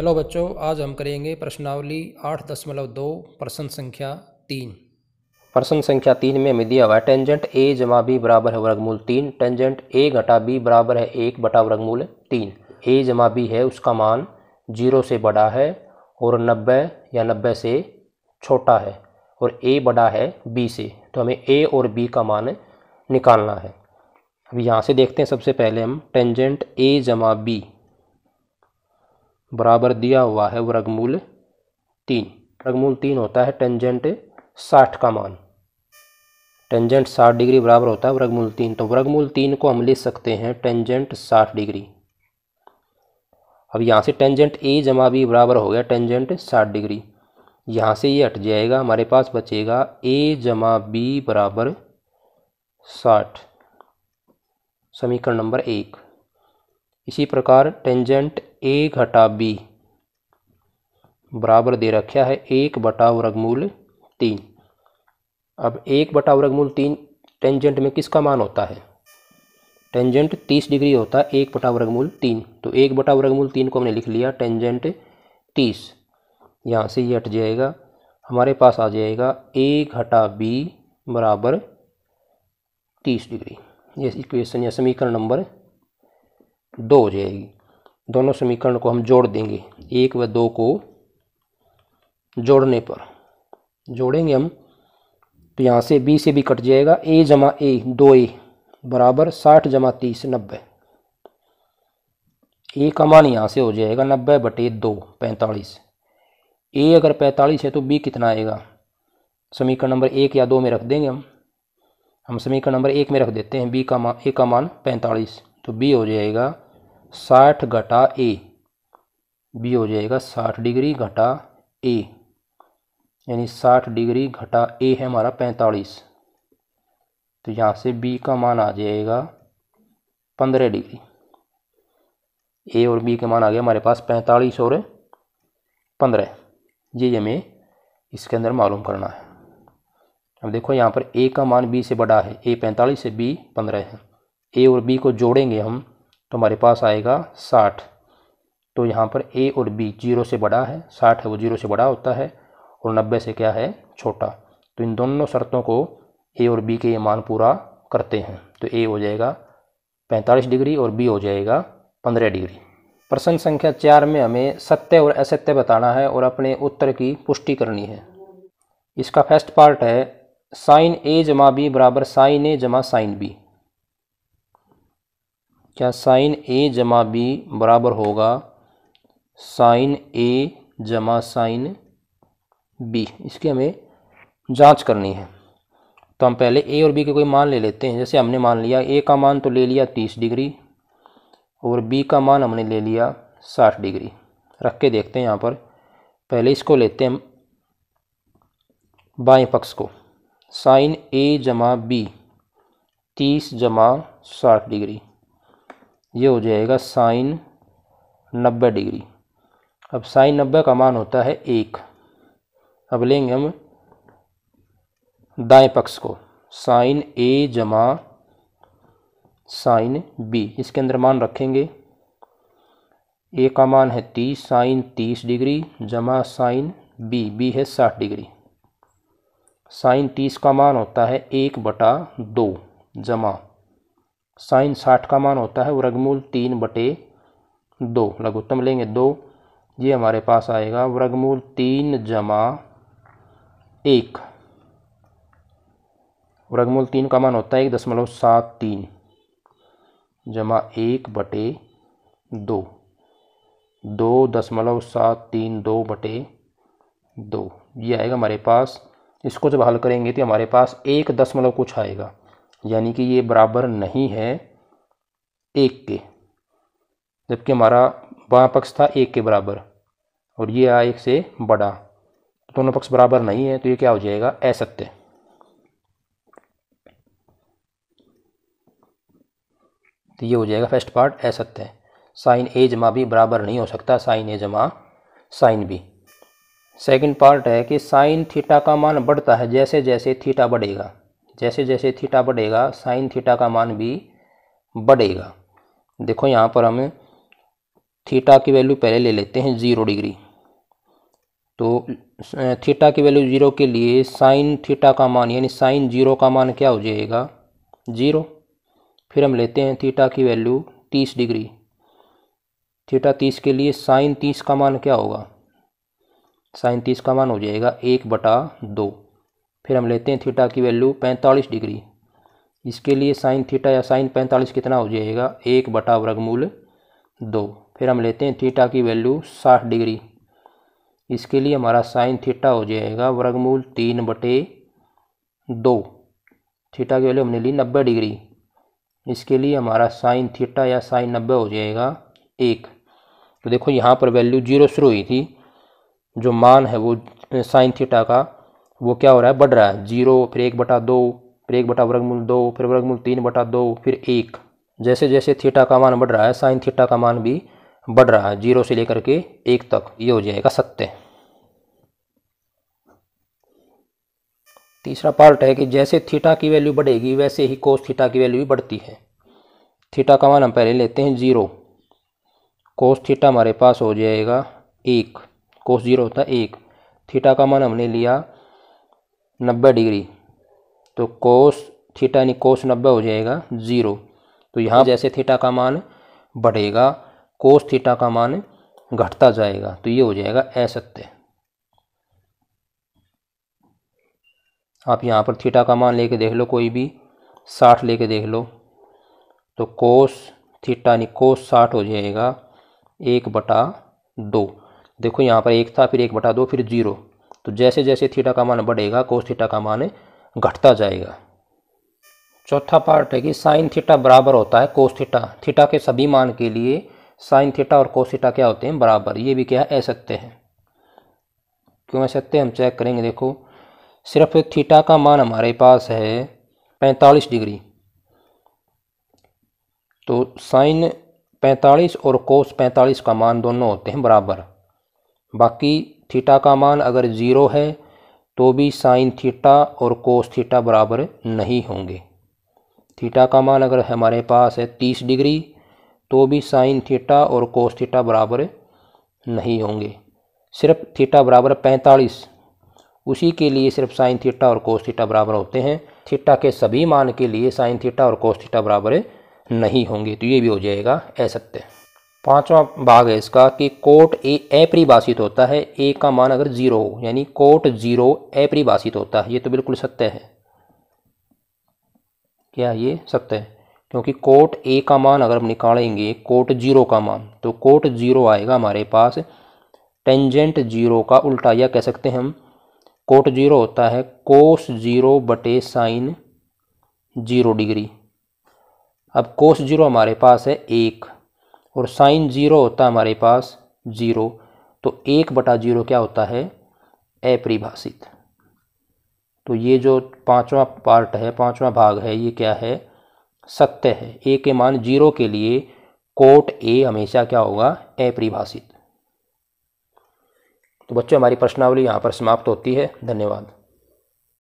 hello बच्चों आज हम करेंगे प्रश्नावली आठ दशमलव दो प्रश्न संख्या तीन प्रश्न संख्या तीन में हमें दिया हुआ है टेंजेंट ए जमा बी बराबर है वर्गमूल तीन टेंजेंट ए घटा बी बराबर है एक बटा वर्गमूल तीन ए जमा बी है उसका मान जीरो से बड़ा है और नब्बे या नब्बे से छोटा है और ए बड़ा है बी से तो हमें ए और बी का मान निकालना है अब यहाँ से देखते हैं सबसे पहले हम टेंजेंट ए जमा बी बराबर दिया हुआ है वर्गमूल तीन वर्गमूल तीन होता है टेंजेंट साठ का मान टेंजेंट साठ डिग्री बराबर होता है वर्गमूल तीन तो वर्गमूल तीन को हम लिख सकते हैं टेंजेंट साठ डिग्री अब यहाँ से टेंजेंट ए जमा बी बराबर हो गया टेंजेंट साठ डिग्री यहाँ से ये हट जाएगा हमारे पास बचेगा ए जमा बी बराबर साठ समीकरण नंबर एक इसी प्रकार टेंजेंट ए घटा बी बराबर दे रखा है एक बटा वर्गमूल तीन अब एक बटा वर्गमूल तीन टेंजेंट में किसका मान होता है टेंजेंट तीस डिग्री होता है एक बटा वर्गमूल तीन तो एक बटा वर्गमूल तीन को हमने लिख लिया टेंजेंट तीस यहाँ से ये हट जाएगा हमारे पास आ जाएगा ए घटा बी बराबर तीस डिग्री ये इक्वेशन या समीकरण नंबर दो हो जाएगी दोनों समीकरण को हम जोड़ देंगे एक व दो को जोड़ने पर जोड़ेंगे हम तो यहाँ से बी से भी कट जाएगा ए जमा ए दो ए बराबर साठ जमा तीस नब्बे ए का मान यहाँ से हो जाएगा नब्बे बटे दो पैंतालीस ए अगर पैंतालीस है तो बी कितना आएगा समीकरण नंबर एक या दो में रख देंगे हम हम समीकरण नंबर एक में रख देते हैं बी का मान ए का मान पैंतालीस तो बी हो जाएगा साठ घटा ए बी हो जाएगा साठ डिग्री घटा ए यानी साठ डिग्री घटा ए है हमारा पैंतालीस तो यहाँ से बी का मान आ जाएगा पंद्रह डिग्री ए और बी के मान आ गया हमारे पास पैंतालीस और पंद्रह ये हमें इसके अंदर मालूम करना है अब देखो यहाँ पर ए का मान बी से बड़ा है ए पैंतालीस से बी पंद्रह है ए और बी को जोड़ेंगे हम तो हमारे पास आएगा साठ तो यहाँ पर ए और बी जीरो से बड़ा है साठ है वो जीरो से बड़ा होता है और नब्बे से क्या है छोटा तो इन दोनों शर्तों को ए और बी के ये मान पूरा करते हैं तो ए हो जाएगा पैंतालीस डिग्री और बी हो जाएगा पंद्रह डिग्री प्रश्न संख्या चार में हमें सत्य और असत्य बताना है और अपने उत्तर की पुष्टि करनी है इसका फर्स्ट पार्ट है साइन ए जमा बी बराबर साइन ए जमा साइन बी क्या साइन ए जमा बी बराबर होगा साइन ए जमा साइन बी इसकी हमें जांच करनी है तो हम पहले ए और बी के कोई मान ले लेते हैं जैसे हमने मान लिया ए का मान तो ले लिया तीस डिग्री और बी का मान हमने ले लिया साठ डिग्री रख के देखते हैं यहाँ पर पहले इसको लेते हैं बाएं पक्ष को साइन ए जमा बी तीस जमा साठ डिग्री ये हो जाएगा साइन नब्बे डिग्री अब साइन नब्बे का मान होता है एक अब लेंगे हम दाएं पक्ष को साइन ए जमा साइन बी इसके अंदर मान रखेंगे ए का मान है तीस साइन तीस डिग्री जमा साइन बी बी है साठ डिग्री साइन तीस का मान होता है एक बटा दो जमा साइन साठ का मान होता है वर्गमूल तीन बटे दो लघुत्तम लेंगे दो ये हमारे पास आएगा वर्गमूल तीन जमा एक वर्गमूल तीन का मान होता है एक दशमलव सात तीन जमा एक बटे दो दो दशमलव सात तीन दो बटे दो ये आएगा हमारे पास इसको जब हल करेंगे तो हमारे पास एक दशमलव कुछ आएगा यानी कि ये बराबर नहीं है एक के जबकि हमारा बाँ पक्ष था एक के बराबर और ये आ एक से बड़ा तो दोनों पक्ष बराबर नहीं है तो ये क्या हो जाएगा असत्य तो ये हो जाएगा फर्स्ट पार्ट असत्य साइन ए जमा भी बराबर नहीं हो सकता साइन ए जमा साइन बी सेकंड पार्ट है कि साइन थीटा का मान बढ़ता है जैसे जैसे थीटा बढ़ेगा जैसे जैसे थीटा बढ़ेगा साइन थीटा का मान भी बढ़ेगा देखो यहाँ पर हम थीटा की वैल्यू पहले ले लेते हैं ज़ीरो डिग्री तो थीटा की वैल्यू ज़ीरो के लिए साइन थीटा का मान यानी साइन जीरो का मान क्या हो जाएगा ज़ीरो फिर हम लेते हैं थीटा की वैल्यू तीस डिग्री थीटा तीस के लिए साइन तीस का मान क्या होगा साइन तीस का मान हो जाएगा एक बटा दो फिर हम लेते हैं थीटा की वैल्यू पैंतालीस डिग्री इसके लिए साइन थीटा या साइन पैंतालीस कितना हो जाएगा एक बटा वर्गमूल दो फिर हम लेते हैं थीटा की वैल्यू साठ डिग्री इसके लिए हमारा साइन थीटा हो जाएगा वर्गमूल तीन बटे दो थीटा की वैल्यू हमने ली नब्बे डिग्री इसके लिए हमारा साइन थीटा या साइन नब्बे हो जाएगा एक तो देखो यहाँ पर वैल्यू जीरो शुरू हुई थी जो मान है वो साइन थीटा का वो क्या हो रहा है बढ़ रहा है जीरो फिर एक बटा दो फिर एक बटा वर्गमूल दो फिर वर्गमूल तीन बटा दो फिर एक जैसे जैसे थीटा का मान बढ़ रहा है साइन थीटा का मान भी बढ़ रहा है जीरो से लेकर के एक तक ये हो जाएगा सत्य तीसरा पार्ट है कि जैसे थीटा की वैल्यू बढ़ेगी वैसे ही कोस थीटा की वैल्यू भी बढ़ती है थीटा का मान हम पहले लेते हैं जीरो कोस थीटा हमारे पास हो जाएगा एक कोस जीरो होता है एक थीटा का मान हमने लिया नब्बे डिग्री तो कोस थीटा यानी कोस नब्बे हो जाएगा ज़ीरो तो यहाँ जैसे थीटा का मान बढ़ेगा कोस थीटा का मान घटता जाएगा तो ये हो जाएगा असत्य आप यहाँ पर थीटा का मान लेके देख लो कोई भी साठ लेके देख लो तो कोस थीटा यानी कोस साठ हो जाएगा एक बटा दो देखो यहाँ पर एक था फिर एक बटा दो फिर जीरो तो जैसे जैसे थीटा का मान बढ़ेगा कोस थीटा का मान घटता जाएगा चौथा पार्ट है कि साइन थीटा बराबर होता है कोस थीटा थीटा के सभी मान के लिए साइन थीटा और कोस थीटा क्या होते हैं बराबर ये भी क्या है असत्य है क्यों असत्य हम चेक करेंगे देखो सिर्फ थीटा का मान हमारे पास है पैंतालीस डिग्री तो साइन पैंतालीस और कोस पैंतालीस का मान दोनों होते हैं बराबर बाकी थीटा का मान अगर ज़ीरो है तो भी साइन थीटा और कोस थीटा बराबर नहीं होंगे थीटा का मान अगर हमारे पास है तीस डिग्री तो भी साइन थीटा और कोस थीटा बराबर नहीं होंगे सिर्फ थीटा बराबर पैंतालीस उसी के लिए सिर्फ साइन थीटा और कोस थीटा बराबर होते हैं थीटा के सभी मान के लिए साइन थीटा और कोस थीटा बराबर नहीं होंगे तो ये भी हो जाएगा असत्य पांचवा भाग है इसका कि कोट ए अपरिभाषित होता है ए का मान अगर जीरो हो यानी कोट जीरो अपरिभाषित होता है ये तो बिल्कुल सत्य है क्या ये सत्य है क्योंकि कोट ए का मान अगर हम निकालेंगे कोट जीरो का मान तो कोट जीरो आएगा हमारे पास टेंजेंट जीरो का उल्टा या कह सकते हैं हम कोट जीरो होता है कोस जीरो बटे साइन जीरो डिग्री अब कोस जीरो हमारे पास है एक और साइन ज़ीरो होता है हमारे पास ज़ीरो तो एक बटा जीरो क्या होता है अपरिभाषित तो ये जो पांचवा पार्ट है पांचवा भाग है ये क्या है सत्य है ए के मान जीरो के लिए कोट ए हमेशा क्या होगा अपरिभाषित तो बच्चों हमारी प्रश्नावली यहाँ पर समाप्त होती है धन्यवाद